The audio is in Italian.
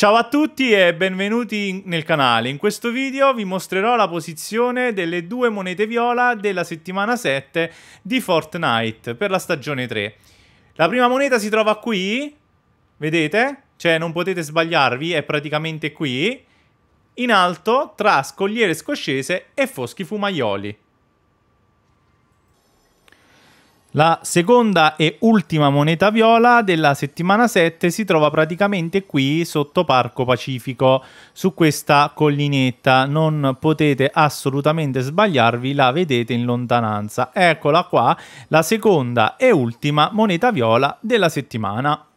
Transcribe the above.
Ciao a tutti e benvenuti nel canale. In questo video vi mostrerò la posizione delle due monete viola della settimana 7 di Fortnite per la stagione 3. La prima moneta si trova qui, vedete? Cioè non potete sbagliarvi, è praticamente qui, in alto tra scogliere scoscese e foschi fumaioli. La seconda e ultima moneta viola della settimana 7 si trova praticamente qui sotto Parco Pacifico, su questa collinetta. Non potete assolutamente sbagliarvi, la vedete in lontananza. Eccola qua, la seconda e ultima moneta viola della settimana.